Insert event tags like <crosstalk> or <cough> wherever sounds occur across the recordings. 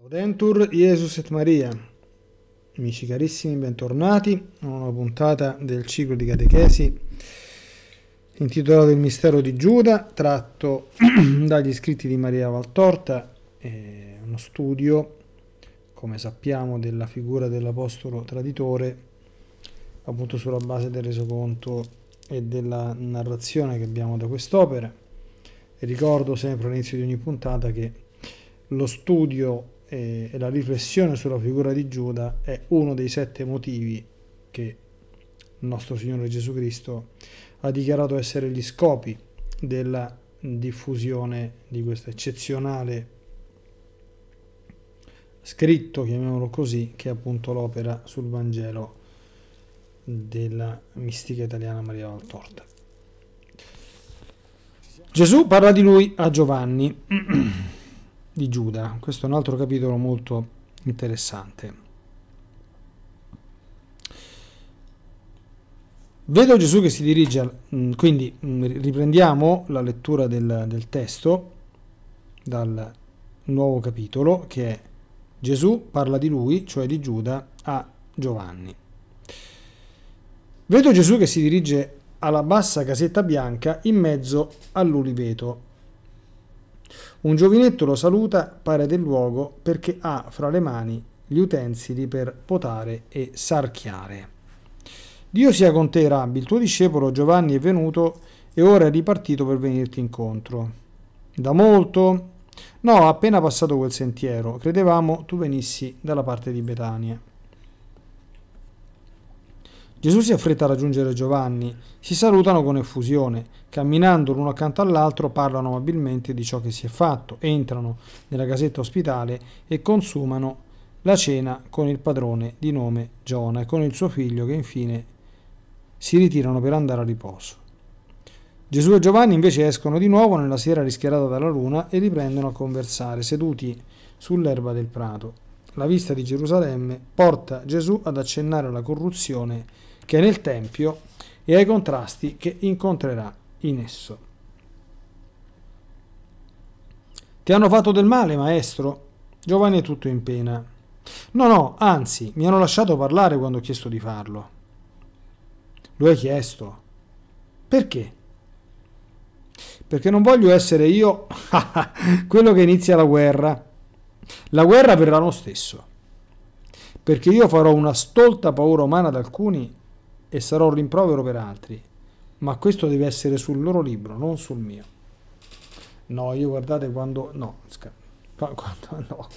Laudentur Jesus et Maria, amici carissimi, bentornati a una puntata del ciclo di catechesi intitolato Il mistero di Giuda, tratto <clears throat> dagli scritti di Maria Valtorta, uno studio, come sappiamo, della figura dell'apostolo traditore, appunto sulla base del resoconto e della narrazione che abbiamo da quest'opera. E ricordo sempre all'inizio di ogni puntata che lo studio e, e la riflessione sulla figura di Giuda è uno dei sette motivi che il nostro Signore Gesù Cristo ha dichiarato essere gli scopi della diffusione di questo eccezionale scritto, chiamiamolo così, che è appunto l'opera sul Vangelo della mistica italiana Maria Valtorta. Gesù parla di lui a Giovanni. <clears throat> di Giuda. Questo è un altro capitolo molto interessante. Vedo Gesù che si dirige, mm, quindi mm, riprendiamo la lettura del, del testo dal nuovo capitolo che è Gesù parla di lui, cioè di Giuda, a Giovanni. Vedo Gesù che si dirige alla bassa casetta bianca in mezzo all'uliveto un giovinetto lo saluta, pare del luogo, perché ha fra le mani gli utensili per potare e sarchiare. Dio sia con te, Rabbi, il tuo discepolo Giovanni è venuto e ora è ripartito per venirti incontro. Da molto? No, appena passato quel sentiero, credevamo tu venissi dalla parte di Betania. Gesù si affretta a raggiungere Giovanni, si salutano con effusione, camminando l'uno accanto all'altro parlano amabilmente di ciò che si è fatto, entrano nella casetta ospitale e consumano la cena con il padrone di nome Giona e con il suo figlio che infine si ritirano per andare a riposo. Gesù e Giovanni invece escono di nuovo nella sera rischiarata dalla luna e riprendono a conversare, seduti sull'erba del prato. La vista di Gerusalemme porta Gesù ad accennare alla corruzione che è nel Tempio e ai contrasti che incontrerà in esso. Ti hanno fatto del male, maestro? Giovane è tutto in pena. No, no, anzi, mi hanno lasciato parlare quando ho chiesto di farlo. Lo hai chiesto? Perché? Perché non voglio essere io <laughs> quello che inizia la guerra. La guerra verrà lo stesso. Perché io farò una stolta paura umana ad alcuni e sarò un rimprovero per altri, ma questo deve essere sul loro libro, non sul mio. No, io guardate quando... no, <laughs> quando, no.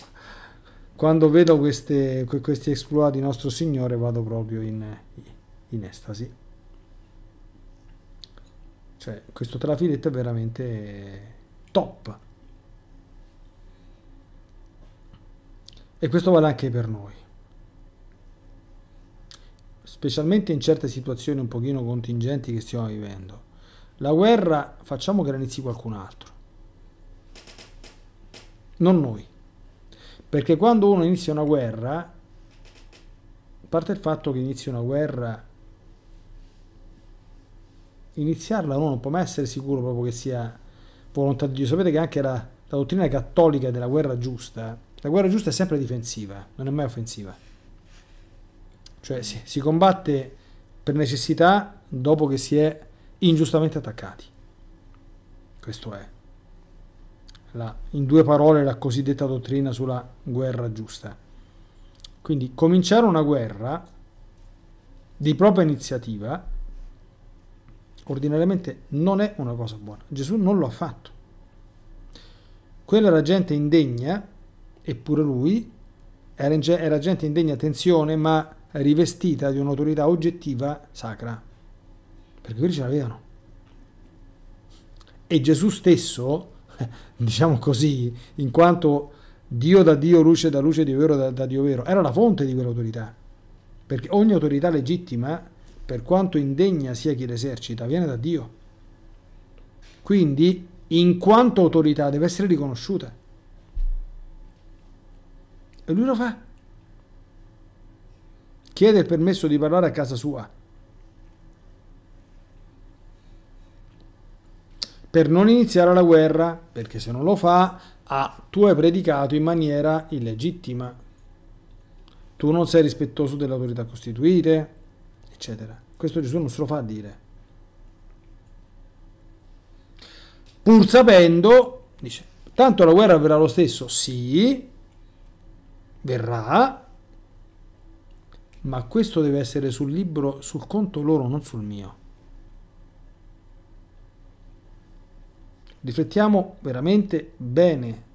quando vedo queste, questi esploit di Nostro Signore vado proprio in, in estasi. Cioè, questo trafiletto è veramente top. E questo vale anche per noi specialmente in certe situazioni un pochino contingenti che stiamo vivendo. La guerra facciamo che la inizi qualcun altro, non noi. Perché quando uno inizia una guerra, a parte il fatto che inizia una guerra, iniziarla uno non può mai essere sicuro proprio che sia volontà di Dio. Sapete che anche la, la dottrina cattolica della guerra giusta, la guerra giusta è sempre difensiva, non è mai offensiva. Cioè si, si combatte per necessità dopo che si è ingiustamente attaccati. Questo è la, in due parole la cosiddetta dottrina sulla guerra giusta. Quindi cominciare una guerra di propria iniziativa ordinariamente non è una cosa buona. Gesù non lo ha fatto. Quella era gente indegna, eppure lui era, era gente indegna, attenzione, ma rivestita di un'autorità oggettiva sacra, perché quelli ce l'avevano. E Gesù stesso, <laughs> diciamo così, in quanto Dio da Dio, luce da luce, Dio vero da, da Dio vero, era la fonte di quell'autorità, perché ogni autorità legittima, per quanto indegna sia chi l'esercita, viene da Dio. Quindi, in quanto autorità, deve essere riconosciuta. E lui lo fa Chiede il permesso di parlare a casa sua. Per non iniziare la guerra, perché se non lo fa, ah, tu hai predicato in maniera illegittima. Tu non sei rispettoso delle autorità costituite, eccetera. Questo Gesù non se lo fa a dire. Pur sapendo, dice, tanto la guerra verrà lo stesso, sì, verrà, ma questo deve essere sul libro, sul conto loro, non sul mio. Riflettiamo veramente bene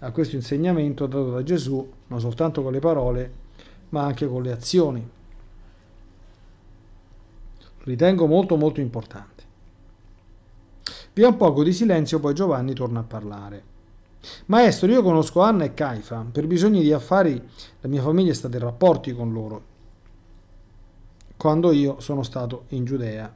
a questo insegnamento dato da Gesù, non soltanto con le parole, ma anche con le azioni. Ritengo molto molto importante. Via un poco di silenzio, poi Giovanni torna a parlare. Maestro, io conosco Anna e Caifa, per bisogni di affari la mia famiglia è stata in rapporti con loro quando io sono stato in Giudea.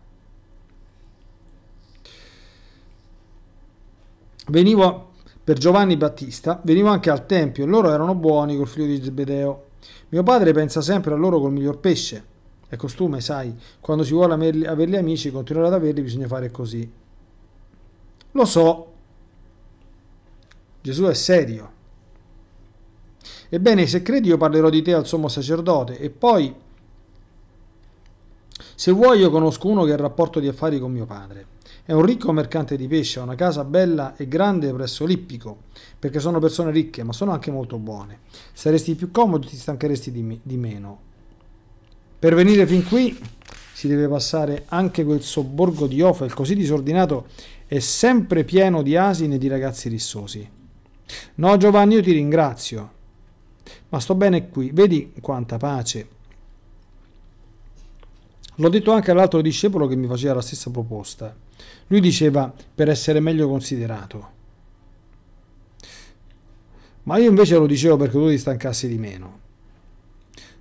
Venivo per Giovanni Battista, venivo anche al Tempio, loro erano buoni col figlio di Zebedeo. Mio padre pensa sempre a loro col miglior pesce. È costume, sai, quando si vuole averli, averli amici, continuare ad averli bisogna fare così. Lo so, Gesù è serio. Ebbene, se credi io parlerò di te al sommo sacerdote e poi, se vuoi, io conosco uno che ha rapporto di affari con mio padre. È un ricco mercante di pesce, ha una casa bella e grande presso Lippico, perché sono persone ricche, ma sono anche molto buone. Saresti più comodo, ti stancheresti di, me, di meno. Per venire fin qui si deve passare anche quel sobborgo di Ofel, così disordinato e sempre pieno di asini e di ragazzi rissosi. No Giovanni, io ti ringrazio, ma sto bene qui. Vedi quanta pace. L'ho detto anche all'altro discepolo che mi faceva la stessa proposta. Lui diceva per essere meglio considerato. Ma io invece lo dicevo perché tu ti stancassi di meno.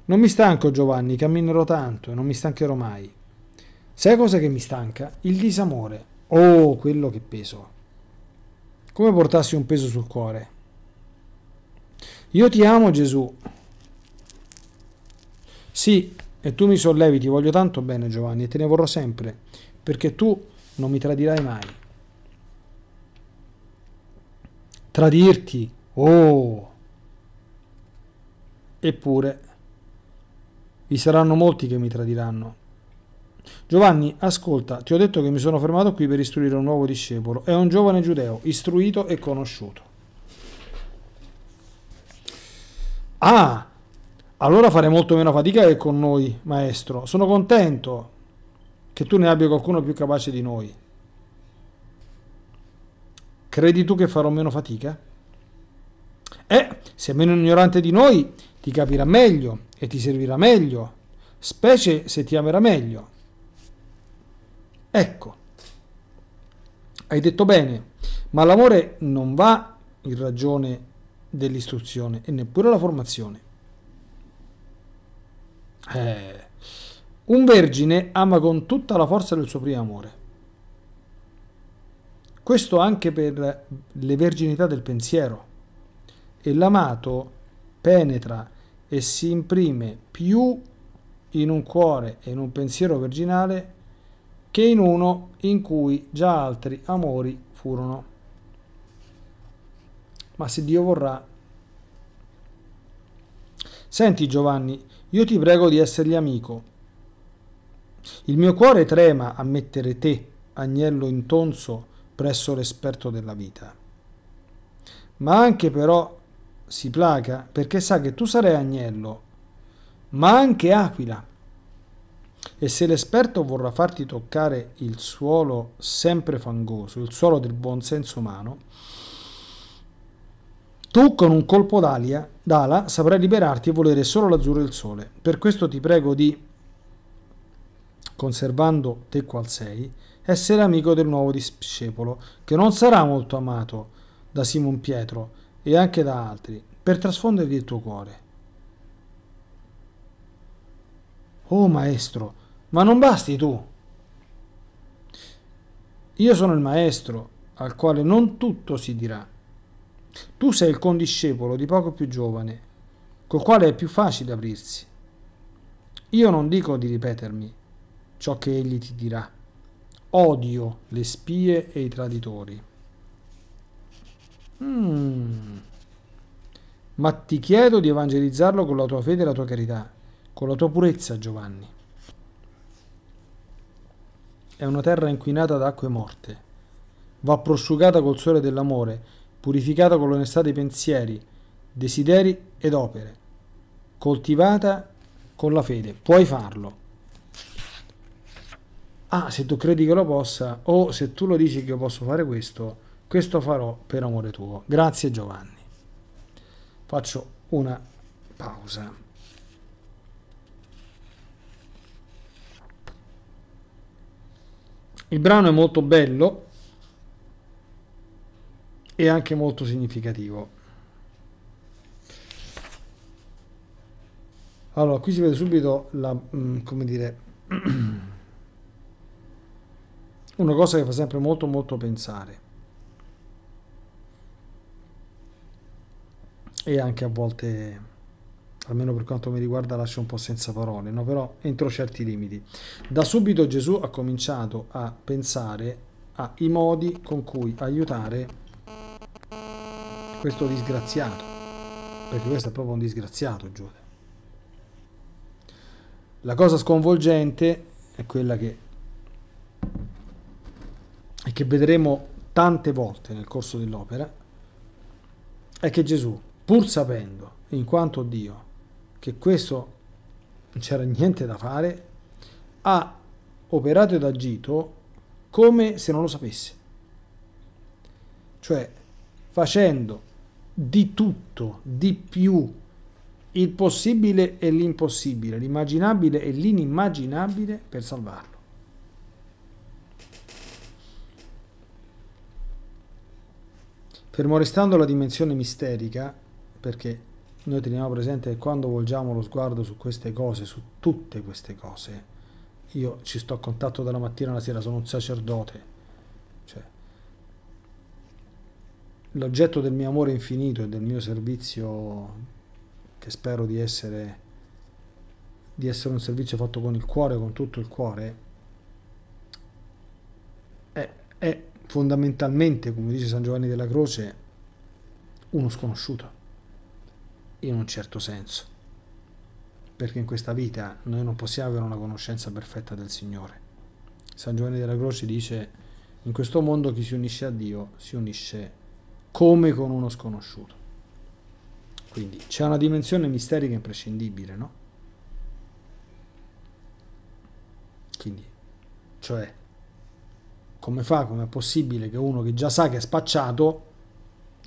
Non mi stanco Giovanni, camminerò tanto e non mi stancherò mai. Sai cosa che mi stanca? Il disamore. Oh, quello che peso come portassi un peso sul cuore. Io ti amo Gesù. Sì, e tu mi sollevi, ti voglio tanto bene Giovanni e te ne vorrò sempre, perché tu non mi tradirai mai. Tradirti, oh! Eppure, vi saranno molti che mi tradiranno, Giovanni, ascolta, ti ho detto che mi sono fermato qui per istruire un nuovo discepolo. È un giovane giudeo, istruito e conosciuto. Ah, allora fare molto meno fatica che con noi, maestro. Sono contento che tu ne abbia qualcuno più capace di noi. Credi tu che farò meno fatica? Eh, se è meno ignorante di noi, ti capirà meglio e ti servirà meglio, specie se ti amerà meglio. Ecco, hai detto bene, ma l'amore non va in ragione dell'istruzione e neppure la formazione. Eh, un vergine ama con tutta la forza del suo primo amore. Questo anche per le verginità del pensiero. E l'amato penetra e si imprime più in un cuore e in un pensiero verginale che in uno in cui già altri amori furono. Ma se Dio vorrà... Senti Giovanni, io ti prego di essergli amico. Il mio cuore trema a mettere te, agnello intonso, presso l'esperto della vita. Ma anche però si placa perché sa che tu sarai agnello, ma anche aquila e se l'esperto vorrà farti toccare il suolo sempre fangoso, il suolo del buon senso umano, tu con un colpo d'alia, d'ala saprai liberarti e volere solo l'azzurro e il sole. Per questo ti prego di, conservando te qual sei, essere amico del nuovo discepolo, che non sarà molto amato da Simon Pietro e anche da altri, per trasfondergli il tuo cuore. Oh maestro, ma non basti tu. Io sono il maestro, al quale non tutto si dirà. Tu sei il condiscepolo di poco più giovane, col quale è più facile aprirsi. Io non dico di ripetermi ciò che egli ti dirà. Odio le spie e i traditori. Mm. Ma ti chiedo di evangelizzarlo con la tua fede e la tua carità con la tua purezza, Giovanni. È una terra inquinata da acque morte. Va prosciugata col sole dell'amore, purificata con l'onestà dei pensieri, desideri ed opere, coltivata con la fede. Puoi farlo. Ah, se tu credi che lo possa, o se tu lo dici che io posso fare questo, questo farò per amore tuo. Grazie Giovanni. Faccio una pausa. Il brano è molto bello e anche molto significativo. Allora, qui si vede subito la, mm, come dire, <clears throat> una cosa che fa sempre molto molto pensare. E anche a volte almeno per quanto mi riguarda lascio un po' senza parole, no? però entro certi limiti. Da subito Gesù ha cominciato a pensare ai modi con cui aiutare questo disgraziato, perché questo è proprio un disgraziato Giuda. La cosa sconvolgente è quella che, è che vedremo tante volte nel corso dell'opera, è che Gesù, pur sapendo in quanto Dio che questo non c'era niente da fare, ha operato ed agito come se non lo sapesse. Cioè facendo di tutto, di più, il possibile e l'impossibile, l'immaginabile e l'inimmaginabile per salvarlo. Fermo restando la dimensione misterica, perché noi teniamo presente che quando volgiamo lo sguardo su queste cose, su tutte queste cose, io ci sto a contatto dalla mattina alla sera, sono un sacerdote, cioè, l'oggetto del mio amore infinito e del mio servizio, che spero di essere, di essere un servizio fatto con il cuore, con tutto il cuore, è, è fondamentalmente, come dice San Giovanni della Croce, uno sconosciuto in un certo senso, perché in questa vita noi non possiamo avere una conoscenza perfetta del Signore. San Giovanni della Croce dice, in questo mondo chi si unisce a Dio si unisce come con uno sconosciuto. Quindi c'è una dimensione misterica imprescindibile, no? Quindi, cioè, come fa, come è possibile che uno che già sa che è spacciato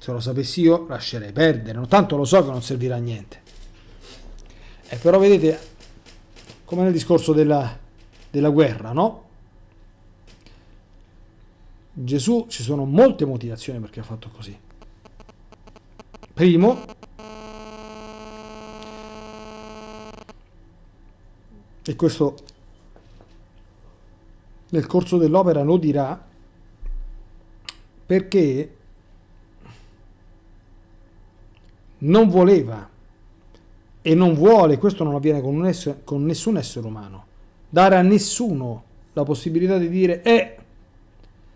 se lo sapessi io lascerei perdere, tanto lo so che non servirà a niente. Eh, però vedete, come nel discorso della, della guerra, no? Gesù ci sono molte motivazioni perché ha fatto così. Primo, e questo nel corso dell'opera lo dirà, perché non voleva e non vuole, questo non avviene con, essere, con nessun essere umano, dare a nessuno la possibilità di dire eh,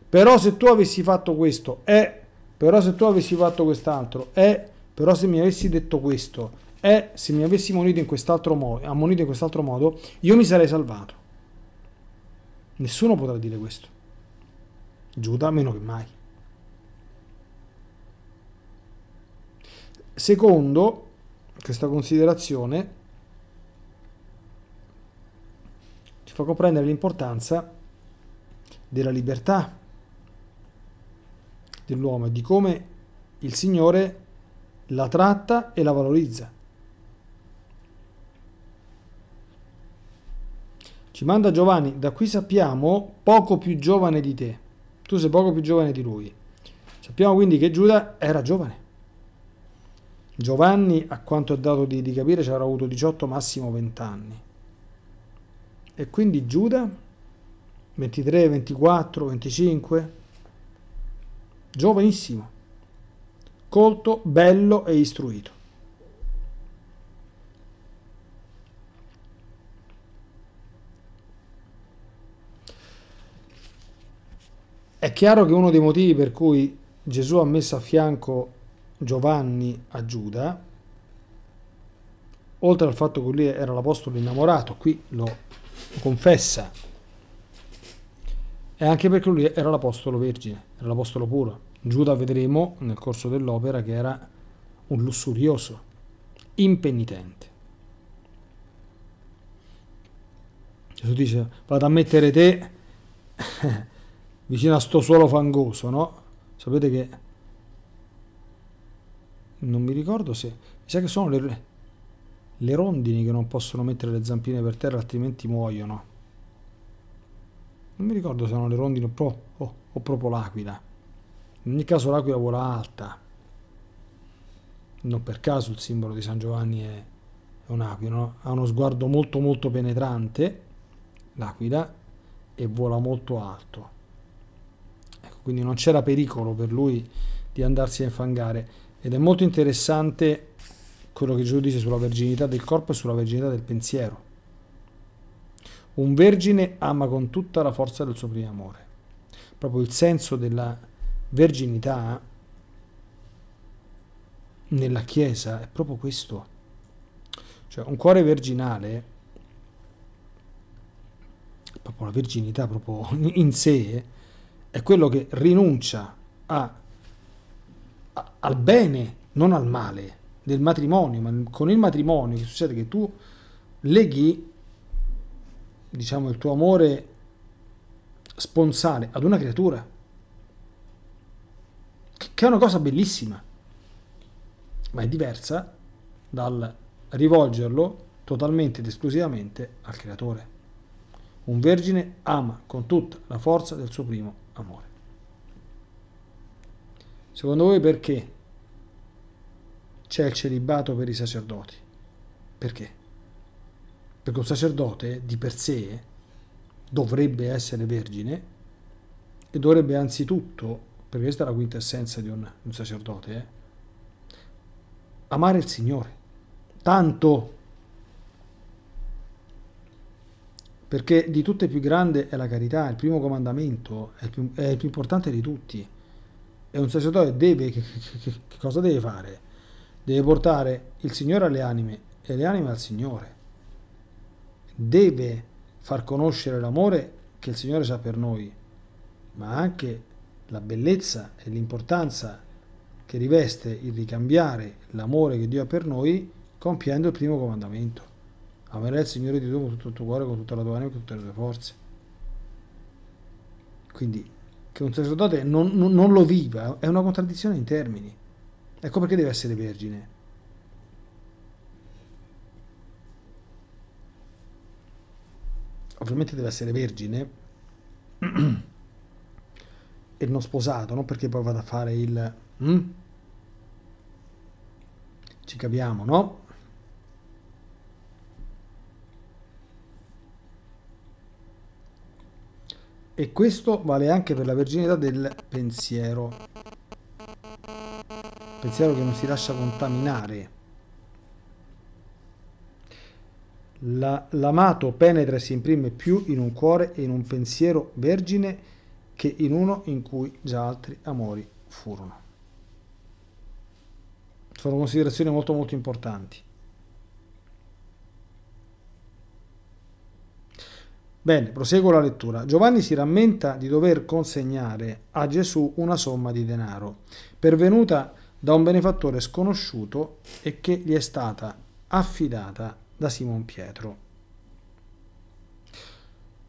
però se tu avessi fatto questo, eh, però se tu avessi fatto quest'altro, eh, però se mi avessi detto questo, eh, se mi avessi ammonito in quest'altro modo, eh, ammonito in quest'altro modo, io mi sarei salvato. Nessuno potrà dire questo. Giuda meno che mai. Secondo, questa considerazione ci fa comprendere l'importanza della libertà dell'uomo e di come il Signore la tratta e la valorizza. Ci manda Giovanni, da qui sappiamo poco più giovane di te, tu sei poco più giovane di lui. Sappiamo quindi che Giuda era giovane. Giovanni, a quanto è dato di, di capire, ci avrà avuto 18, massimo 20 anni. E quindi Giuda, 23, 24, 25, giovanissimo, colto, bello e istruito. È chiaro che uno dei motivi per cui Gesù ha messo a fianco Giovanni a Giuda, oltre al fatto che lui era l'apostolo innamorato, qui lo confessa, e anche perché lui era l'apostolo vergine, era l'apostolo puro. Giuda vedremo nel corso dell'opera che era un lussurioso, impenitente. Gesù dice, vado a mettere te <laughs> vicino a sto suolo fangoso, no? Sapete che non mi ricordo se, mi sa che sono le, le rondini che non possono mettere le zampine per terra altrimenti muoiono. Non mi ricordo se sono le rondini o, pro, o, o proprio l'aquila. In ogni caso l'aquila vola alta. Non per caso il simbolo di San Giovanni è, è un'aquila, no? ha uno sguardo molto molto penetrante, l'aquila, e vola molto alto. Ecco, quindi non c'era pericolo per lui di andarsi a infangare. Ed è molto interessante quello che Gesù dice sulla verginità del corpo e sulla verginità del pensiero. Un vergine ama con tutta la forza del suo primo amore. Proprio il senso della verginità nella Chiesa è proprio questo. Cioè un cuore verginale, proprio la verginità proprio in sé, è quello che rinuncia a al bene, non al male del matrimonio, ma con il matrimonio che succede che tu leghi diciamo il tuo amore sponsale ad una creatura che è una cosa bellissima, ma è diversa dal rivolgerlo totalmente ed esclusivamente al creatore. Un vergine ama con tutta la forza del suo primo amore. Secondo voi perché c'è il celibato per i sacerdoti? Perché? Perché un sacerdote di per sé dovrebbe essere vergine e dovrebbe anzitutto, perché questa è la quintessenza di un, un sacerdote, eh, amare il Signore. Tanto perché di tutte più grande è la carità, il primo comandamento è il più, è il più importante di tutti. E un sacerdote deve, che, che, che cosa deve fare? Deve portare il Signore alle anime e le anime al Signore. Deve far conoscere l'amore che il Signore ha per noi, ma anche la bellezza e l'importanza che riveste il ricambiare l'amore che Dio ha per noi compiendo il primo comandamento. Amerai il Signore di Dio con tutto il tuo cuore, con tutta la tua anima e con tutte le tue forze. Quindi che un sacerdote non, non, non lo viva è una contraddizione in termini. Ecco perché deve essere vergine. Ovviamente deve essere vergine <clears throat> e non sposato, non perché poi vada a fare il... Mm? Ci capiamo, no? E questo vale anche per la verginità del pensiero. Pensiero che non si lascia contaminare. La, l'amato penetra e si imprime più in un cuore e in un pensiero vergine che in uno in cui già altri amori furono. Sono considerazioni molto molto importanti. Bene, proseguo la lettura. Giovanni si rammenta di dover consegnare a Gesù una somma di denaro, pervenuta da un benefattore sconosciuto e che gli è stata affidata da Simon Pietro.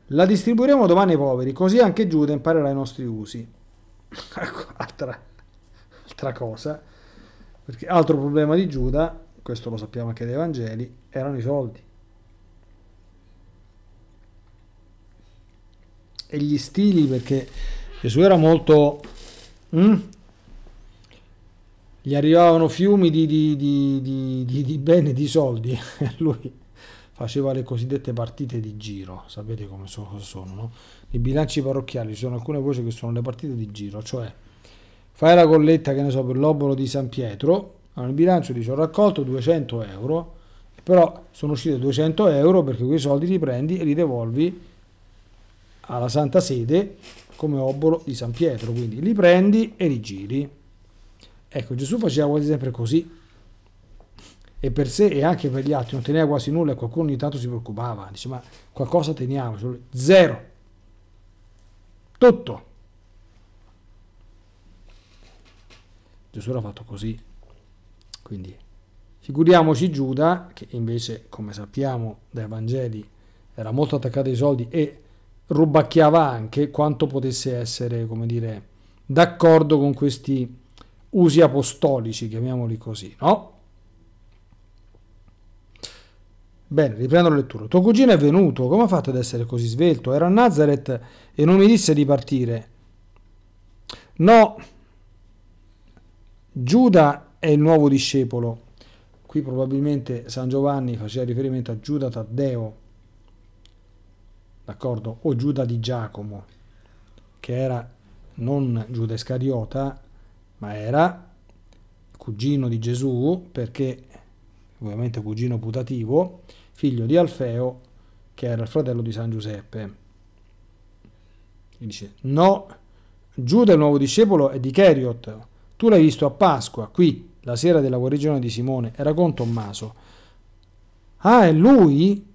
La distribuiremo domani ai poveri, così anche Giuda imparerà i nostri usi. <laughs> Ecco, altra, altra cosa, perché altro problema di Giuda, questo lo sappiamo anche dai Vangeli, erano i soldi. e gli stili perché Gesù era molto... Mm? gli arrivavano fiumi di, di, di, di, di bene, di soldi, e <laughs> lui faceva le cosiddette partite di giro, sapete come sono, sono no? I bilanci parrocchiali, ci sono alcune voci che sono le partite di giro, cioè fai la colletta, che ne so, per l'obolo di San Pietro, allora il bilancio dice ho raccolto 200 euro, però sono uscite 200 euro perché quei soldi li prendi e li devolvi alla Santa Sede come obolo di San Pietro, quindi li prendi e li giri. Ecco, Gesù faceva quasi sempre così, e per sé e anche per gli altri non teneva quasi nulla e qualcuno ogni tanto si preoccupava, dice ma qualcosa teniamo, zero, tutto. Gesù l'ha fatto così, quindi figuriamoci Giuda che invece come sappiamo dai Vangeli era molto attaccato ai soldi e rubacchiava anche quanto potesse essere, come dire, d'accordo con questi usi apostolici, chiamiamoli così, no? Bene, riprendo la lettura. Tuo cugino è venuto, come ha fatto ad essere così svelto? Era a Nazareth e non mi disse di partire. No, Giuda è il nuovo discepolo. Qui probabilmente San Giovanni faceva riferimento a Giuda Taddeo, d'accordo? O Giuda di Giacomo, che era non Giuda Iscariota, ma era cugino di Gesù, perché ovviamente cugino putativo, figlio di Alfeo, che era il fratello di San Giuseppe. E dice, no, Giuda il nuovo discepolo è di Cheriot, tu l'hai visto a Pasqua, qui, la sera della guarigione di Simone, era con Tommaso. Ah, è lui?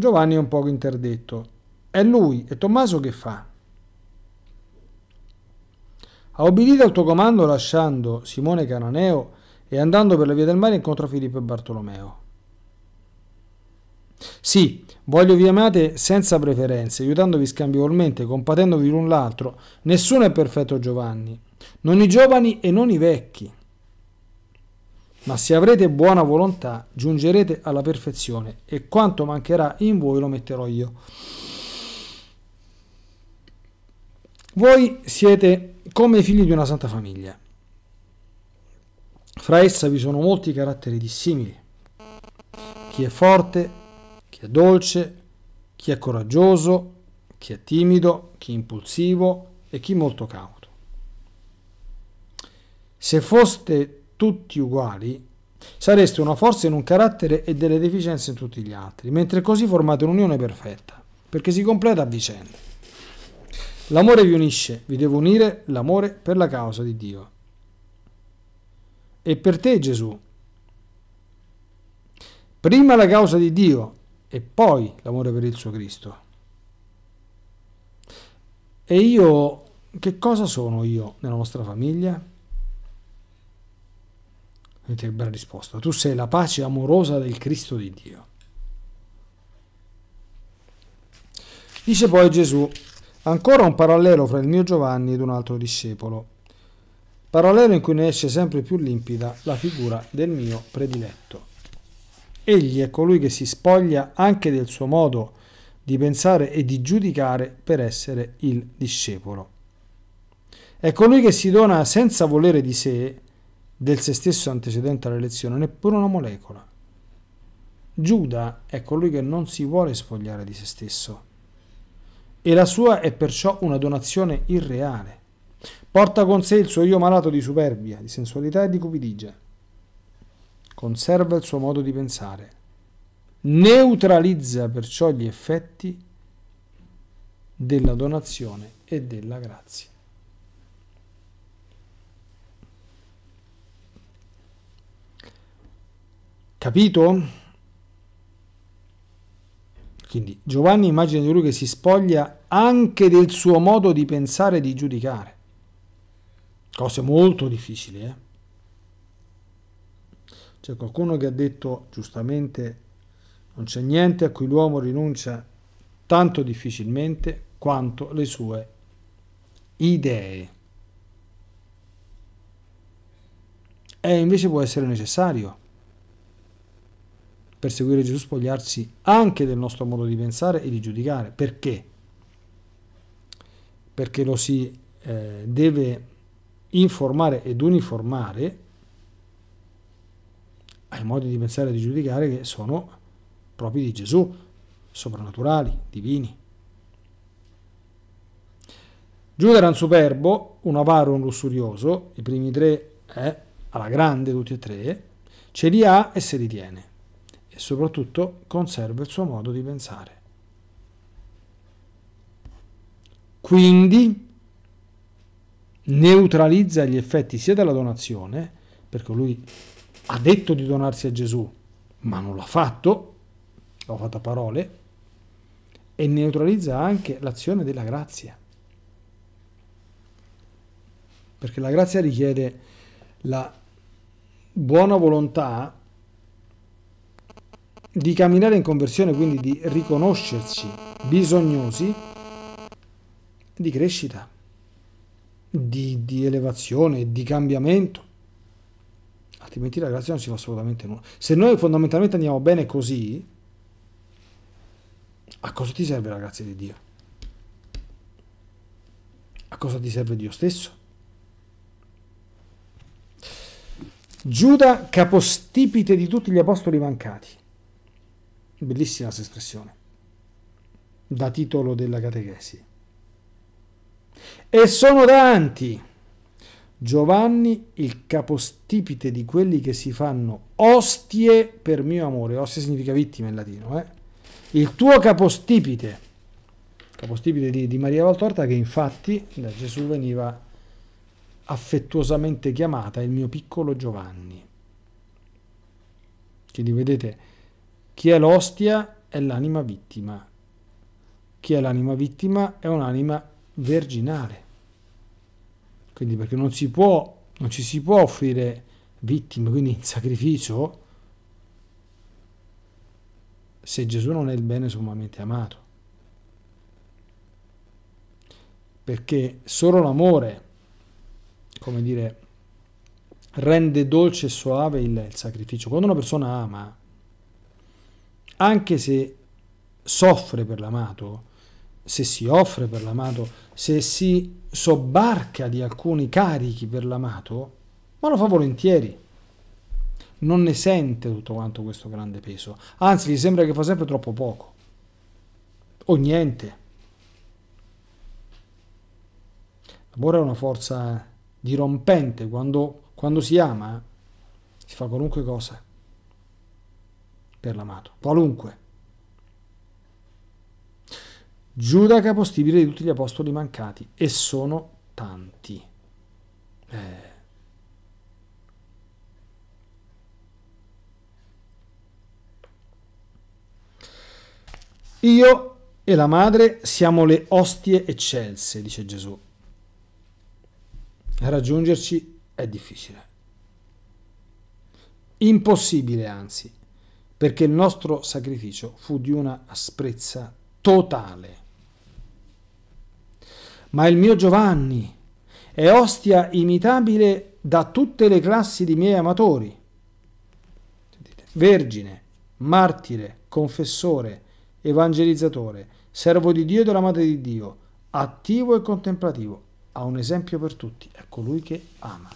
Giovanni è un poco interdetto. È lui, e Tommaso che fa? Ha obbedito al tuo comando lasciando Simone Cananeo e andando per la via del mare incontro Filippo e Bartolomeo. Sì, voglio vi amate senza preferenze, aiutandovi scambievolmente, compatendovi l'un l'altro. Nessuno è perfetto Giovanni, non i giovani e non i vecchi ma se avrete buona volontà giungerete alla perfezione e quanto mancherà in voi lo metterò io. Voi siete come i figli di una santa famiglia. Fra essa vi sono molti caratteri dissimili. Chi è forte, chi è dolce, chi è coraggioso, chi è timido, chi è impulsivo e chi molto cauto. Se foste tutti uguali, sareste una forza in un carattere e delle deficienze in tutti gli altri, mentre così formate un'unione perfetta, perché si completa a vicenda. L'amore vi unisce, vi devo unire l'amore per la causa di Dio. E per te Gesù, prima la causa di Dio e poi l'amore per il suo Cristo. E io, che cosa sono io nella nostra famiglia? ti avrà risposto. Tu sei la pace amorosa del Cristo di Dio. Dice poi Gesù, ancora un parallelo fra il mio Giovanni ed un altro discepolo, parallelo in cui ne esce sempre più limpida la figura del mio prediletto. Egli è colui che si spoglia anche del suo modo di pensare e di giudicare per essere il discepolo. È colui che si dona senza volere di sé del se stesso antecedente all'elezione neppure una molecola. Giuda è colui che non si vuole spogliare di se stesso e la sua è perciò una donazione irreale. Porta con sé il suo io malato di superbia, di sensualità e di cupidigia. Conserva il suo modo di pensare. Neutralizza perciò gli effetti della donazione e della grazia. Capito? Quindi Giovanni immagina di lui che si spoglia anche del suo modo di pensare e di giudicare. Cose molto difficili, eh? C'è qualcuno che ha detto giustamente non c'è niente a cui l'uomo rinuncia tanto difficilmente quanto le sue idee. E invece può essere necessario per seguire Gesù spogliarsi anche del nostro modo di pensare e di giudicare. Perché? Perché lo si eh, deve informare ed uniformare ai modi di pensare e di giudicare che sono propri di Gesù, soprannaturali, divini. Giuda era un superbo, un avaro, un lussurioso, i primi tre eh, alla grande tutti e tre, ce li ha e se li tiene e soprattutto conserva il suo modo di pensare. Quindi neutralizza gli effetti sia della donazione, perché lui ha detto di donarsi a Gesù, ma non l'ha fatto, l'ha fatto a parole, e neutralizza anche l'azione della grazia. Perché la grazia richiede la buona volontà di camminare in conversione, quindi di riconoscerci bisognosi di crescita, di, di elevazione, di cambiamento. Altrimenti la grazia non si fa assolutamente nulla. Se noi fondamentalmente andiamo bene così, a cosa ti serve la grazia di Dio? A cosa ti serve Dio stesso? Giuda capostipite di tutti gli apostoli mancati. Bellissima questa espressione, da titolo della catechesi. E sono tanti! Giovanni, il capostipite di quelli che si fanno ostie per mio amore. Ostie significa vittima in latino. Eh? Il tuo capostipite, capostipite di, di Maria Valtorta, che infatti da Gesù veniva affettuosamente chiamata il mio piccolo Giovanni. Quindi vedete, chi è l'ostia è l'anima vittima. Chi è l'anima vittima è un'anima virginale. Quindi perché non, si può, non ci si può offrire vittima, quindi in sacrificio, se Gesù non è il bene sommamente amato. Perché solo l'amore, come dire, rende dolce e soave il, il sacrificio. Quando una persona ama, anche se soffre per l'amato, se si offre per l'amato, se si sobbarca di alcuni carichi per l'amato, ma lo fa volentieri. Non ne sente tutto quanto questo grande peso, anzi gli sembra che fa sempre troppo poco o niente. L'amore è una forza dirompente, quando, quando si ama si fa qualunque cosa per l'amato, qualunque. Giuda capostibile di tutti gli apostoli mancati, e sono tanti. Eh. Io e la madre siamo le ostie eccelse, dice Gesù. Raggiungerci è difficile. Impossibile, anzi perché il nostro sacrificio fu di una asprezza totale. Ma il mio Giovanni è ostia imitabile da tutte le classi di miei amatori. Vergine, martire, confessore, evangelizzatore, servo di Dio e della Madre di Dio, attivo e contemplativo, ha un esempio per tutti, è colui che ama.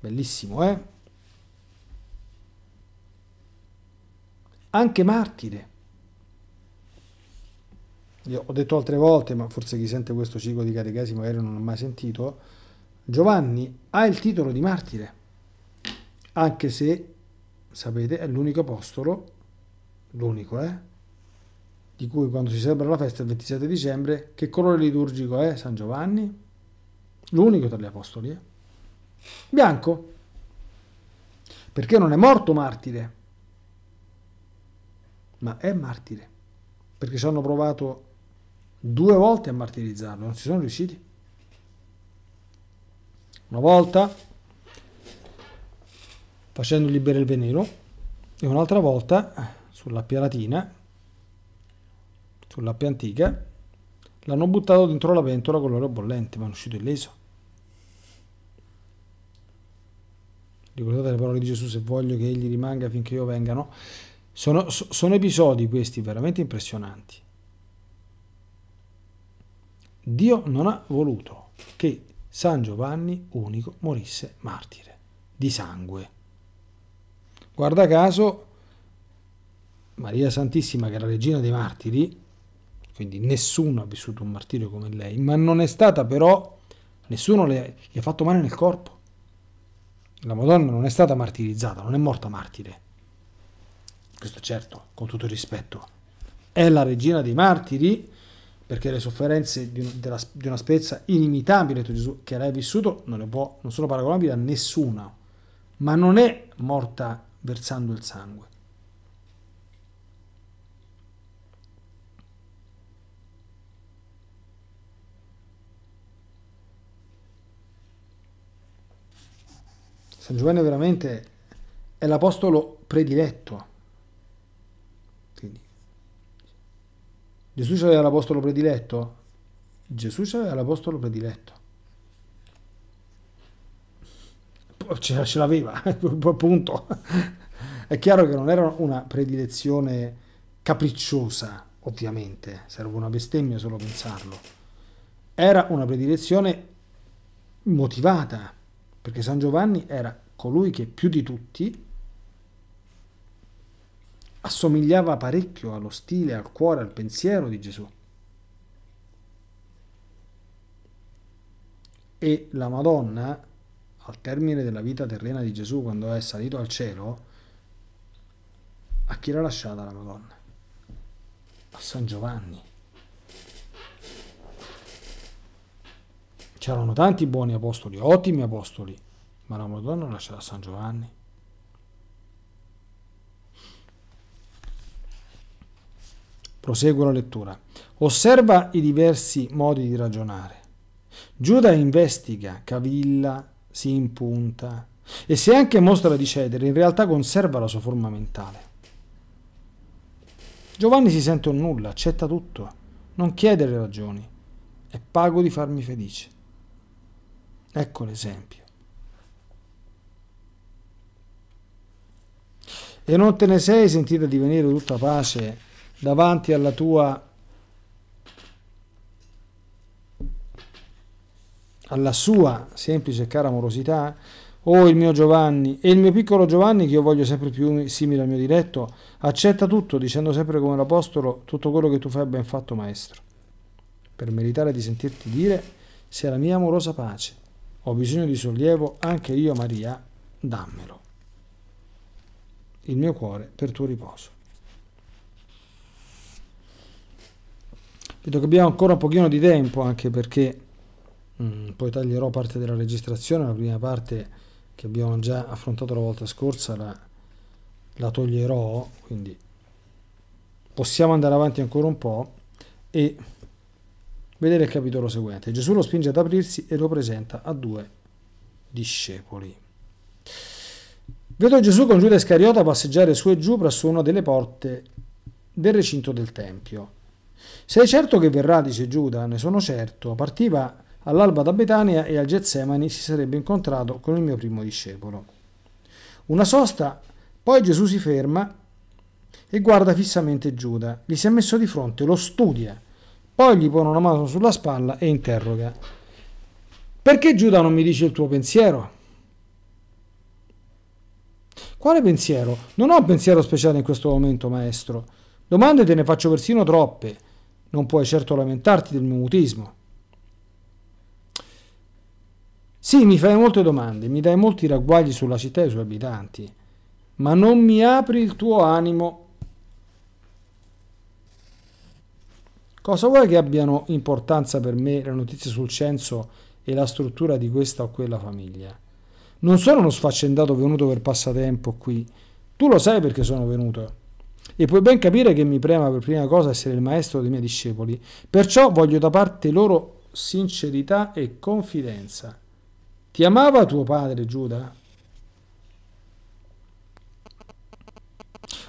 Bellissimo, eh? anche martire. Io ho detto altre volte, ma forse chi sente questo ciclo di catechesi magari non ha mai sentito, Giovanni ha il titolo di martire, anche se, sapete, è l'unico apostolo, l'unico, eh, di cui quando si celebra la festa il 27 dicembre, che colore liturgico è San Giovanni? L'unico tra gli apostoli, eh? Bianco. Perché non è morto martire? ma è martire, perché ci hanno provato due volte a martirizzarlo, non ci sono riusciti. Una volta facendogli bere il veneno e un'altra volta sulla pialatina, sull'appia antica, l'hanno buttato dentro la pentola con l'olio bollente, ma è uscito illeso. Ricordate le parole di Gesù, se voglio che egli rimanga finché io venga, no? Sono, sono episodi questi veramente impressionanti. Dio non ha voluto che San Giovanni unico morisse martire di sangue. Guarda caso, Maria Santissima, che era regina dei martiri, quindi nessuno ha vissuto un martirio come lei, ma non è stata però, nessuno le, gli ha fatto male nel corpo. La Madonna non è stata martirizzata, non è morta martire questo certo, con tutto il rispetto, è la regina dei martiri, perché le sofferenze di, della, di una spezza inimitabile di Gesù, che lei ha vissuto non, può, non sono paragonabili a nessuna, ma non è morta versando il sangue. San Giovanni veramente è l'apostolo prediletto. Quindi, Gesù c'aveva l'apostolo prediletto? Gesù c'aveva l'apostolo prediletto. Ce, ce l'aveva, <laughs> appunto. È chiaro che non era una predilezione capricciosa, ovviamente, serve una bestemmia solo pensarlo. Era una predilezione motivata, perché San Giovanni era colui che più di tutti assomigliava parecchio allo stile, al cuore, al pensiero di Gesù. E la Madonna, al termine della vita terrena di Gesù, quando è salito al cielo, a chi l'ha lasciata la Madonna? A San Giovanni. C'erano tanti buoni apostoli, ottimi apostoli, ma la Madonna l'ha lasciata a San Giovanni. Proseguo la lettura. Osserva i diversi modi di ragionare. Giuda investiga, cavilla, si impunta e se anche mostra di cedere, in realtà conserva la sua forma mentale. Giovanni si sente un nulla, accetta tutto, non chiede le ragioni, è pago di farmi felice. Ecco l'esempio. E non te ne sei sentita divenire tutta pace davanti alla tua alla sua semplice e cara amorosità, o oh, il mio Giovanni, e il mio piccolo Giovanni che io voglio sempre più simile al mio diretto accetta tutto, dicendo sempre come l'Apostolo, tutto quello che tu fai ben fatto, Maestro, per meritare di sentirti dire, sia la mia amorosa pace. Ho bisogno di sollievo, anche io, Maria, dammelo. Il mio cuore per tuo riposo. vedo che abbiamo ancora un pochino di tempo anche perché mh, mm, poi taglierò parte della registrazione la prima parte che abbiamo già affrontato la volta scorsa la, la toglierò quindi possiamo andare avanti ancora un po' e vedere il capitolo seguente Gesù lo spinge ad aprirsi e lo presenta a due discepoli vedo Gesù con Giuda Iscariota passeggiare su e giù presso una delle porte del recinto del Tempio sei certo che verrà, dice Giuda, ne sono certo. Partiva all'alba da Betania e al Getsemani si sarebbe incontrato con il mio primo discepolo. Una sosta, poi Gesù si ferma e guarda fissamente Giuda. Gli si è messo di fronte, lo studia, poi gli pone una mano sulla spalla e interroga. Perché Giuda non mi dice il tuo pensiero? Quale pensiero? Non ho un pensiero speciale in questo momento, maestro. Domande te ne faccio persino troppe non puoi certo lamentarti del mio mutismo. Sì, mi fai molte domande, mi dai molti ragguagli sulla città e sui abitanti, ma non mi apri il tuo animo. Cosa vuoi che abbiano importanza per me le notizie sul censo e la struttura di questa o quella famiglia? Non sono uno sfaccendato venuto per passatempo qui, tu lo sai perché sono venuto. E puoi ben capire che mi prema per prima cosa essere il maestro dei miei discepoli. Perciò voglio da parte loro sincerità e confidenza. Ti amava tuo padre Giuda?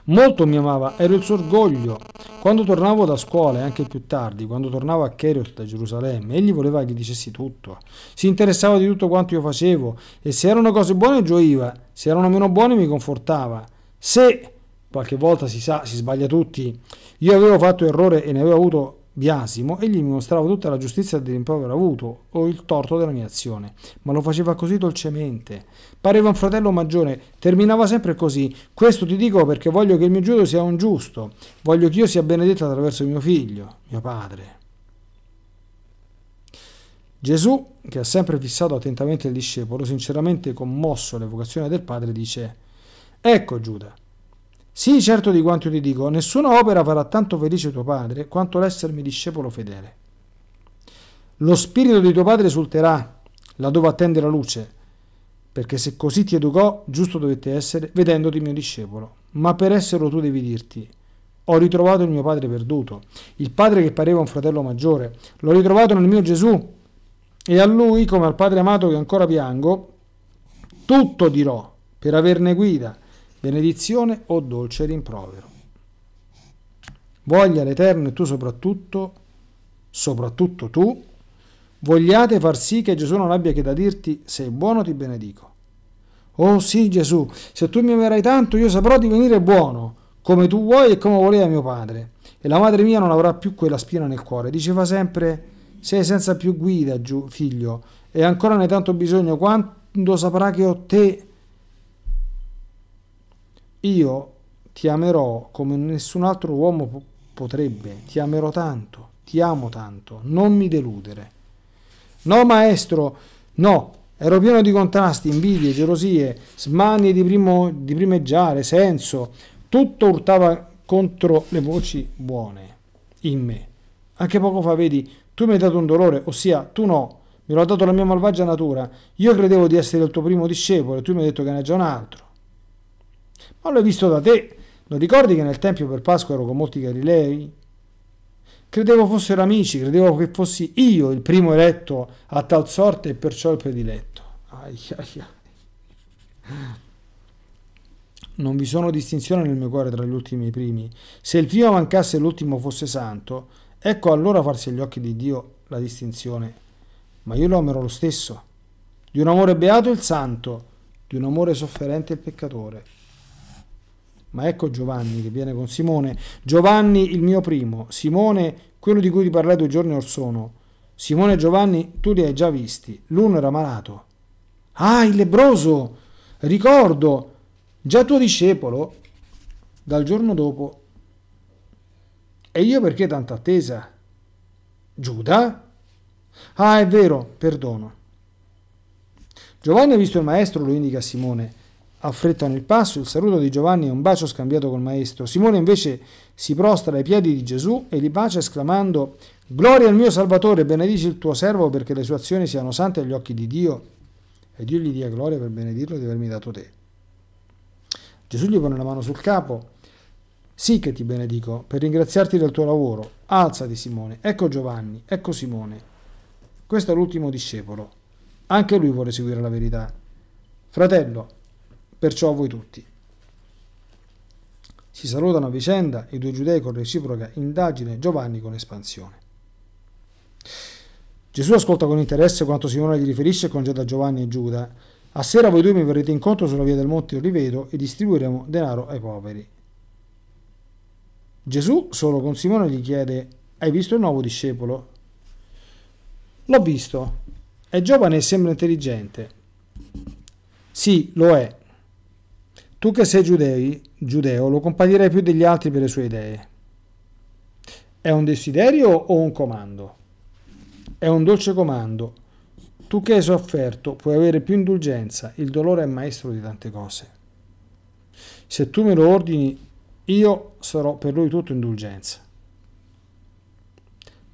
Molto mi amava, ero il suo orgoglio. Quando tornavo da scuola e anche più tardi, quando tornavo a Kerot da Gerusalemme, egli voleva che dicessi tutto. Si interessava di tutto quanto io facevo e se erano cose buone gioiva, se erano meno buone mi confortava. Se qualche volta si sa, si sbaglia tutti. Io avevo fatto errore e ne avevo avuto biasimo, egli mi mostrava tutta la giustizia del rimprovero avuto o il torto della mia azione, ma lo faceva così dolcemente. Pareva un fratello maggiore, terminava sempre così. Questo ti dico perché voglio che il mio giudo sia un giusto, voglio che io sia benedetto attraverso mio figlio, mio padre. Gesù, che ha sempre fissato attentamente il discepolo, sinceramente commosso all'evocazione del padre, dice: Ecco Giuda, Sii certo di quanto ti dico, nessuna opera farà tanto felice tuo padre quanto l'essermi discepolo fedele. Lo spirito di tuo padre esulterà laddove attende la luce, perché se così ti educò, giusto dovette essere, vedendoti mio discepolo. Ma per esserlo tu devi dirti, ho ritrovato il mio padre perduto, il padre che pareva un fratello maggiore, l'ho ritrovato nel mio Gesù, e a lui, come al padre amato che ancora piango, tutto dirò per averne guida, benedizione o dolce rimprovero. Voglia l'Eterno e tu soprattutto, soprattutto tu, vogliate far sì che Gesù non abbia che da dirti sei buono ti benedico. Oh sì Gesù, se tu mi amerai tanto io saprò divenire buono, come tu vuoi e come voleva mio padre. E la madre mia non avrà più quella spina nel cuore. Diceva sempre, sei senza più guida, figlio, e ancora ne hai tanto bisogno, quando saprà che ho te io ti amerò come nessun altro uomo po- potrebbe, ti amerò tanto, ti amo tanto, non mi deludere. No, maestro, no, ero pieno di contrasti, invidie, gelosie, smanie di, primo, di primeggiare, senso, tutto urtava contro le voci buone in me. Anche poco fa, vedi, tu mi hai dato un dolore, ossia tu no, me lo ha dato la mia malvagia natura. Io credevo di essere il tuo primo discepolo e tu mi hai detto che ne hai già un altro. Ma l'ho visto da te. Non ricordi che nel Tempio per Pasqua ero con molti Galilei? Credevo fossero amici, credevo che fossi io il primo eletto a tal sorte e perciò il prediletto. Ai, ai, ai. Non vi sono distinzioni nel mio cuore tra gli ultimi e i primi. Se il primo mancasse e l'ultimo fosse santo, ecco allora farsi agli occhi di Dio la distinzione. Ma io lo amerò lo stesso. Di un amore beato il santo, di un amore sofferente il peccatore. Ma ecco Giovanni che viene con Simone. Giovanni il mio primo, Simone quello di cui ti parlai due giorni or sono. Simone e Giovanni tu li hai già visti, l'uno era malato. Ah, il lebroso! Ricordo, già tuo discepolo, dal giorno dopo. E io perché tanta attesa? Giuda? Ah, è vero, perdono. Giovanni ha visto il maestro, lo indica Simone affrettano il passo, il saluto di Giovanni è un bacio scambiato col maestro. Simone invece si prostra ai piedi di Gesù e li bacia esclamando Gloria al mio Salvatore, benedici il tuo servo perché le sue azioni siano sante agli occhi di Dio. E Dio gli dia gloria per benedirlo di avermi dato te. Gesù gli pone la mano sul capo. Sì che ti benedico, per ringraziarti del tuo lavoro. Alzati Simone, ecco Giovanni, ecco Simone. Questo è l'ultimo discepolo. Anche lui vuole seguire la verità. Fratello, Perciò a voi tutti. Si salutano a vicenda i due giudei con reciproca indagine, Giovanni con espansione. Gesù ascolta con interesse quanto Simone gli riferisce e congeda Giovanni e Giuda. A sera voi due mi verrete incontro sulla via del Monte Oliveto e distribuiremo denaro ai poveri. Gesù solo con Simone gli chiede, hai visto il nuovo discepolo? L'ho visto. È giovane e sembra intelligente. Sì, lo è, tu che sei giudei, giudeo, lo compagnerai più degli altri per le sue idee. È un desiderio o un comando? È un dolce comando. Tu che hai sofferto puoi avere più indulgenza, il dolore è maestro di tante cose. Se tu me lo ordini, io sarò per lui tutto indulgenza.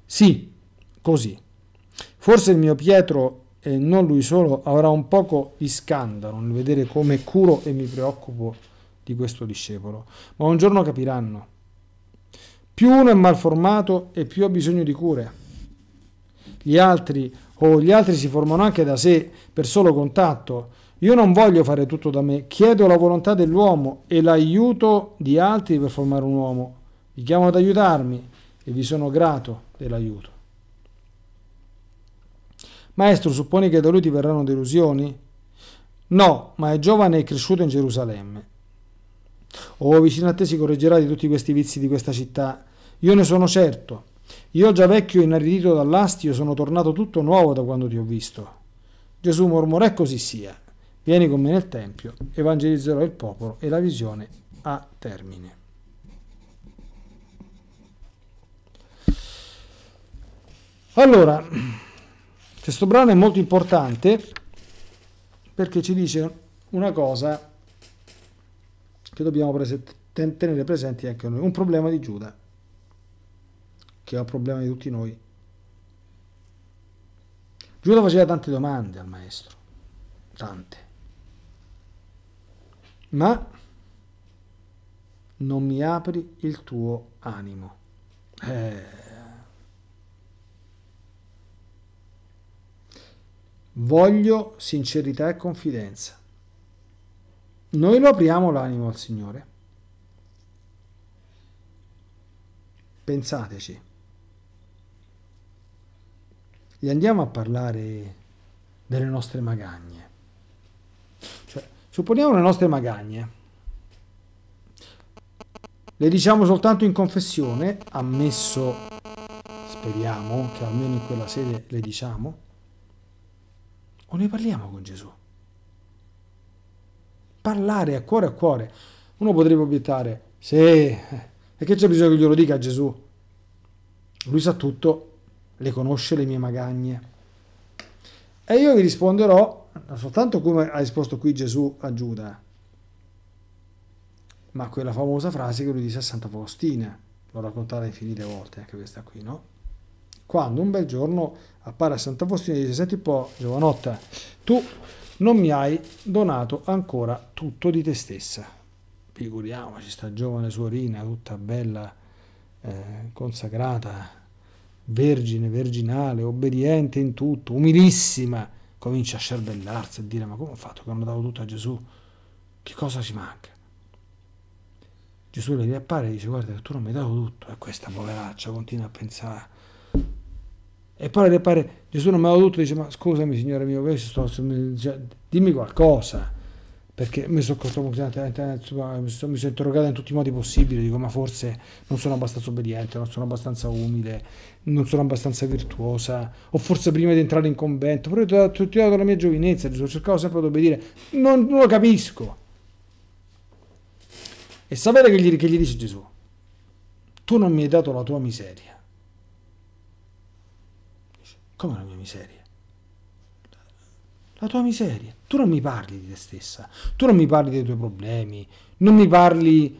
Sì, così. Forse il mio Pietro eh, non lui solo, avrà un poco di scandalo nel vedere come curo e mi preoccupo di questo discepolo, ma un giorno capiranno. Più uno è malformato e più ha bisogno di cure. Gli altri o gli altri si formano anche da sé per solo contatto. Io non voglio fare tutto da me, chiedo la volontà dell'uomo e l'aiuto di altri per formare un uomo. Vi chiamo ad aiutarmi e vi sono grato dell'aiuto. Maestro, supponi che da lui ti verranno delusioni? No, ma è giovane e cresciuto in Gerusalemme. Oh, vicino a te si correggerà di tutti questi vizi di questa città. Io ne sono certo. Io già vecchio e inaridito dall'astio sono tornato tutto nuovo da quando ti ho visto. Gesù mormorò così sia. Vieni con me nel Tempio, evangelizzerò il popolo e la visione ha termine. Allora, questo brano è molto importante perché ci dice una cosa che dobbiamo tenere presente anche noi, un problema di Giuda, che è un problema di tutti noi. Giuda faceva tante domande al maestro, tante, ma non mi apri il tuo animo. Eh, Voglio sincerità e confidenza. Noi lo apriamo l'animo al Signore. Pensateci. Gli andiamo a parlare delle nostre magagne. Cioè, supponiamo le nostre magagne. Le diciamo soltanto in confessione, ammesso, speriamo che almeno in quella sede le diciamo o ne parliamo con Gesù? Parlare a cuore a cuore. Uno potrebbe obiettare, sì, e che c'è bisogno che glielo dica a Gesù? Lui sa tutto, le conosce le mie magagne. E io vi risponderò non soltanto come ha risposto qui Gesù a Giuda, ma quella famosa frase che lui disse a Santa Faustina, l'ho raccontata infinite volte anche questa qui, no? quando un bel giorno appare a Sant'Agostino e dice senti un po' giovanotta, tu non mi hai donato ancora tutto di te stessa. Figuriamoci, sta giovane suorina, tutta bella, eh, consacrata, vergine, verginale, obbediente in tutto, umilissima, comincia a scervellarsi e dire ma come ho fatto che hanno dato tutto a Gesù? Che cosa ci manca? Gesù le riappare e dice guarda che tu non mi hai dato tutto e eh, questa poveraccia continua a pensare e poi le pare, Gesù non mi ha dovuto dire, ma scusami signore mio, sto, cioè, dimmi qualcosa, perché mi sono, eh, mi sono interrogato in tutti i modi possibili, dico ma forse non sono abbastanza obbediente, non sono abbastanza umile, non sono abbastanza virtuosa, o forse prima di entrare in convento, però ho dato la mia giovinezza, Gesù, cercavo sempre di obbedire, non, non lo capisco. E sapere che gli, che gli dice Gesù, tu non mi hai dato la tua miseria come la mia miseria? La tua miseria. Tu non mi parli di te stessa, tu non mi parli dei tuoi problemi, non mi parli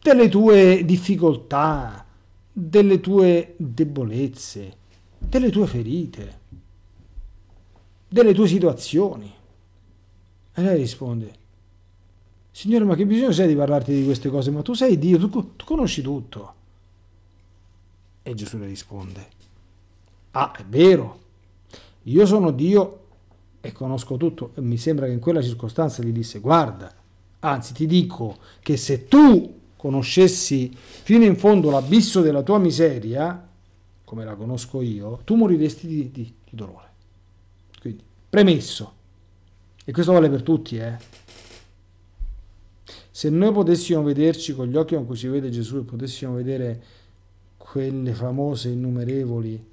delle tue difficoltà, delle tue debolezze, delle tue ferite, delle tue situazioni. E lei risponde, Signore, ma che bisogno c'è di parlarti di queste cose? Ma tu sei Dio, tu, tu conosci tutto. E Gesù le risponde, Ah, è vero, io sono Dio e conosco tutto. E mi sembra che in quella circostanza gli disse, guarda, anzi ti dico che se tu conoscessi fino in fondo l'abisso della tua miseria, come la conosco io, tu moriresti di, di, di dolore. Quindi, premesso, e questo vale per tutti, eh. Se noi potessimo vederci con gli occhi con cui si vede Gesù e potessimo vedere quelle famose innumerevoli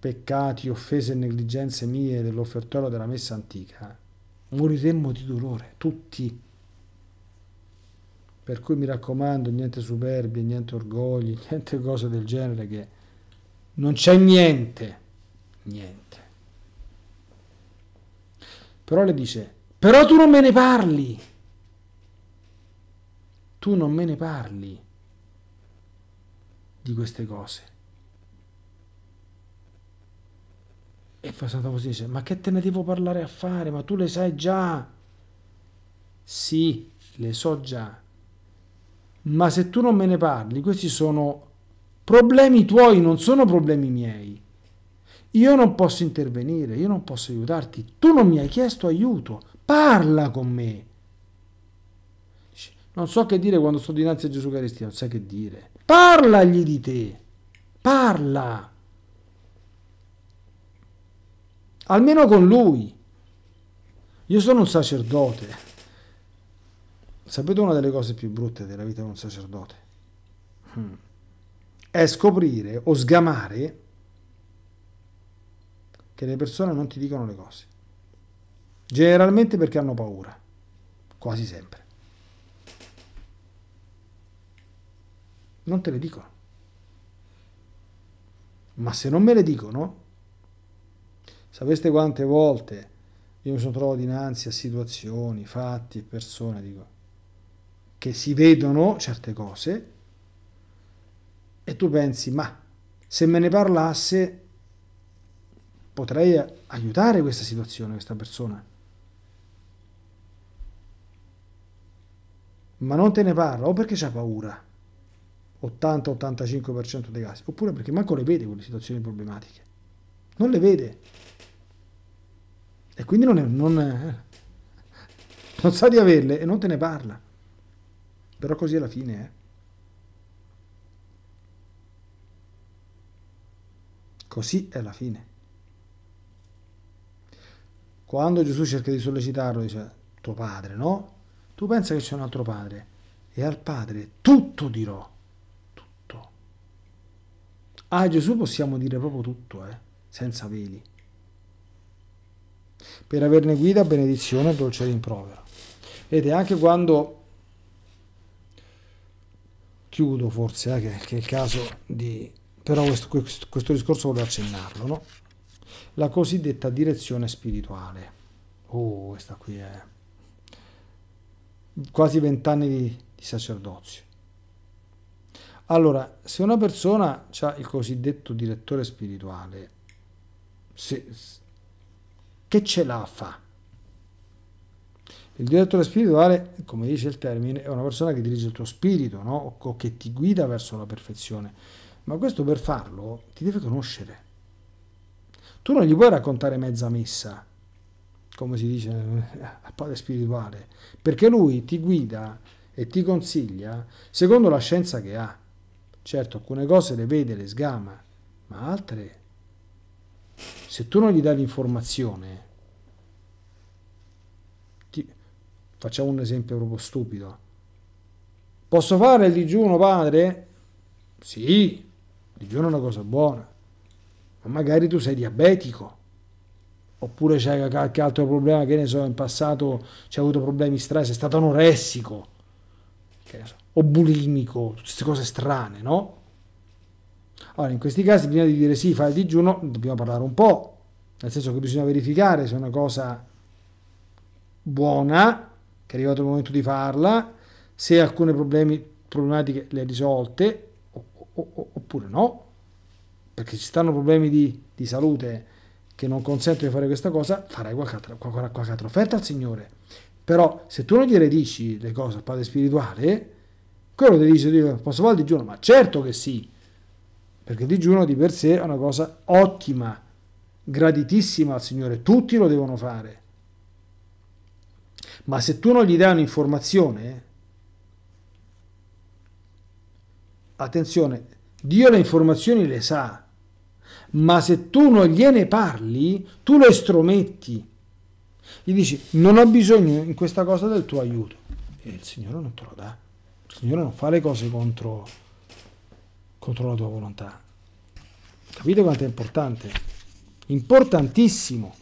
peccati, offese e negligenze mie dell'offertorio della messa antica, moriremmo di dolore, tutti. Per cui mi raccomando, niente superbie, niente orgogli, <laughs> niente cose del genere che non c'è niente, niente. Però le dice, però tu non me ne parli, tu non me ne parli di queste cose E Sant'Agostino dice, ma che te ne devo parlare a fare? Ma tu le sai già. Sì, le so già. Ma se tu non me ne parli, questi sono problemi tuoi, non sono problemi miei. Io non posso intervenire, io non posso aiutarti. Tu non mi hai chiesto aiuto. Parla con me. Non so che dire quando sto dinanzi a Gesù Cristo, non sai che dire. Parlagli di te. Parla. almeno con lui. Io sono un sacerdote. Sapete una delle cose più brutte della vita di un sacerdote? Hmm. È scoprire o sgamare che le persone non ti dicono le cose. Generalmente perché hanno paura. Quasi sempre. Non te le dicono. Ma se non me le dicono, Sapeste quante volte io mi sono trovato dinanzi a situazioni, fatti e persone dico, che si vedono certe cose e tu pensi, ma se me ne parlasse potrei aiutare questa situazione, questa persona. Ma non te ne parla o perché c'ha paura, 80-85% dei casi, oppure perché manco le vede quelle situazioni problematiche. Non le vede. E quindi non, è, non, è, non sa di averle e non te ne parla. Però così alla fine, eh. Così è la fine. Quando Gesù cerca di sollecitarlo, dice, tuo padre, no? Tu pensa che c'è un altro padre. E al padre tutto dirò. Tutto. A ah, Gesù possiamo dire proprio tutto, eh? Senza veli per averne guida, benedizione e dolce rimprovero. Vedete, anche quando chiudo forse, eh, che, è il caso di... però questo, questo, questo discorso voglio accennarlo, no? La cosiddetta direzione spirituale. Oh, questa qui è quasi vent'anni di, di sacerdozio. Allora, se una persona ha il cosiddetto direttore spirituale, se, che ce la fa. Il direttore spirituale, come dice il termine, è una persona che dirige il tuo spirito, no? o che ti guida verso la perfezione. Ma questo per farlo ti deve conoscere. Tu non gli puoi raccontare mezza messa, come si dice al padre spirituale, perché lui ti guida e ti consiglia secondo la scienza che ha. Certo, alcune cose le vede, le sgama, ma altre se tu non gli dai l'informazione, ti... facciamo un esempio proprio stupido. Posso fare il digiuno, padre? Sì, il digiuno è una cosa buona, ma magari tu sei diabetico oppure c'è qualche altro problema che ne so in passato c'è avuto problemi strani sei stato anoressico so, o bulimico tutte queste cose strane no allora, in questi casi, prima di dire sì, fai il digiuno, dobbiamo parlare un po', nel senso che bisogna verificare se è una cosa buona, che è arrivato il momento di farla, se alcune problemi, problematiche le ha risolte oppure no, perché ci stanno problemi di, di, salute che non consentono di fare questa cosa, farai qualche altra, qualche, qualche altra offerta al Signore. Però se tu non gliele dici le cose al Padre spirituale, quello ti dice, posso fare il digiuno? Ma certo che sì, perché il digiuno di per sé è una cosa ottima, graditissima al Signore, tutti lo devono fare. Ma se tu non gli dai un'informazione, attenzione, Dio le informazioni le sa, ma se tu non gliene parli, tu le strometti. Gli dici, non ho bisogno in questa cosa del tuo aiuto. E il Signore non te lo dà. Il Signore non fa le cose contro contro la tua volontà. Capite quanto è importante? Importantissimo.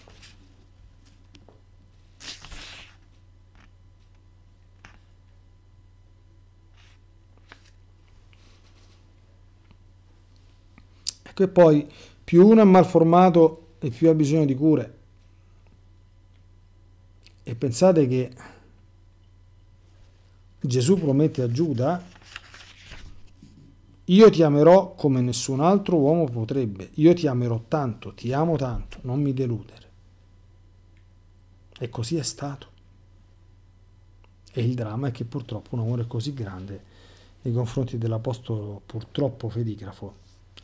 Ecco e poi più uno è malformato e più ha bisogno di cure. E pensate che Gesù promette a Giuda io ti amerò come nessun altro uomo potrebbe. Io ti amerò tanto, ti amo tanto, non mi deludere. E così è stato. E il dramma è che purtroppo un amore così grande nei confronti dell'apostolo purtroppo fedigrafo,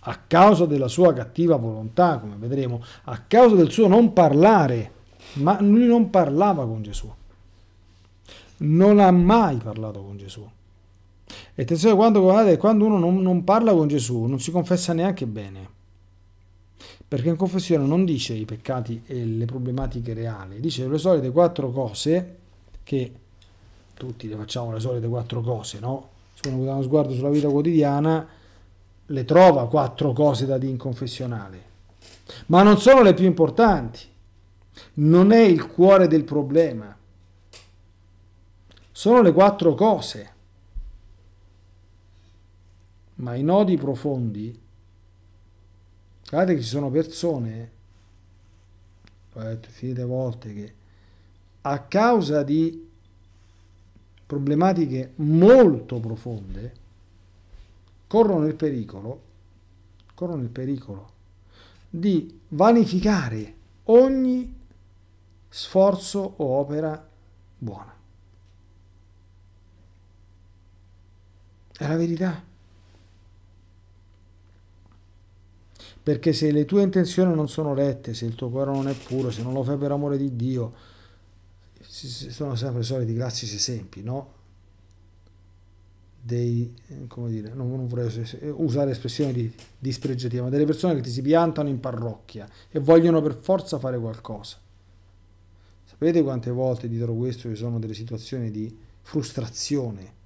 a causa della sua cattiva volontà, come vedremo, a causa del suo non parlare, ma lui non parlava con Gesù. Non ha mai parlato con Gesù. E attenzione, quando, guardate, quando uno non, non parla con Gesù, non si confessa neanche bene. Perché in confessione non dice i peccati e le problematiche reali, dice le solite quattro cose che tutti le facciamo le solite quattro cose, no? Se uno dà uno sguardo sulla vita quotidiana, le trova quattro cose da dire in confessionale, ma non sono le più importanti, non è il cuore del problema, sono le quattro cose ma i nodi profondi, guardate che ci sono persone, ho detto finite volte, che a causa di problematiche molto profonde corrono il pericolo, corrono il pericolo di vanificare ogni sforzo o opera buona. È la verità. Perché se le tue intenzioni non sono rette, se il tuo cuore non è puro, se non lo fai per amore di Dio, sono sempre i soliti classici esempi, no? Dei, eh, come dire, non, non vorrei eh, usare espressioni di, dispregiativa, ma delle persone che ti si piantano in parrocchia e vogliono per forza fare qualcosa. Sapete quante volte dietro questo ci sono delle situazioni di frustrazione?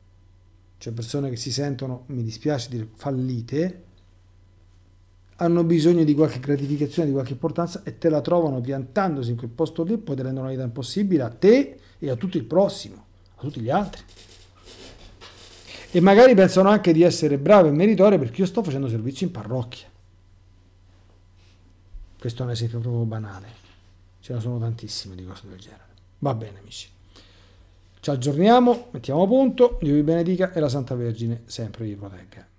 Cioè persone che si sentono, mi dispiace dire, fallite hanno bisogno di qualche gratificazione, di qualche importanza e te la trovano piantandosi in quel posto lì poi ti rendono la vita impossibile a te e a tutto il prossimo, a tutti gli altri. E magari pensano anche di essere brave e meritorio perché io sto facendo servizio in parrocchia. Questo è un esempio proprio banale. Ce ne sono tantissime di cose del genere. Va bene, amici. Ci aggiorniamo, mettiamo a punto. Dio vi benedica e la Santa Vergine sempre vi protegga.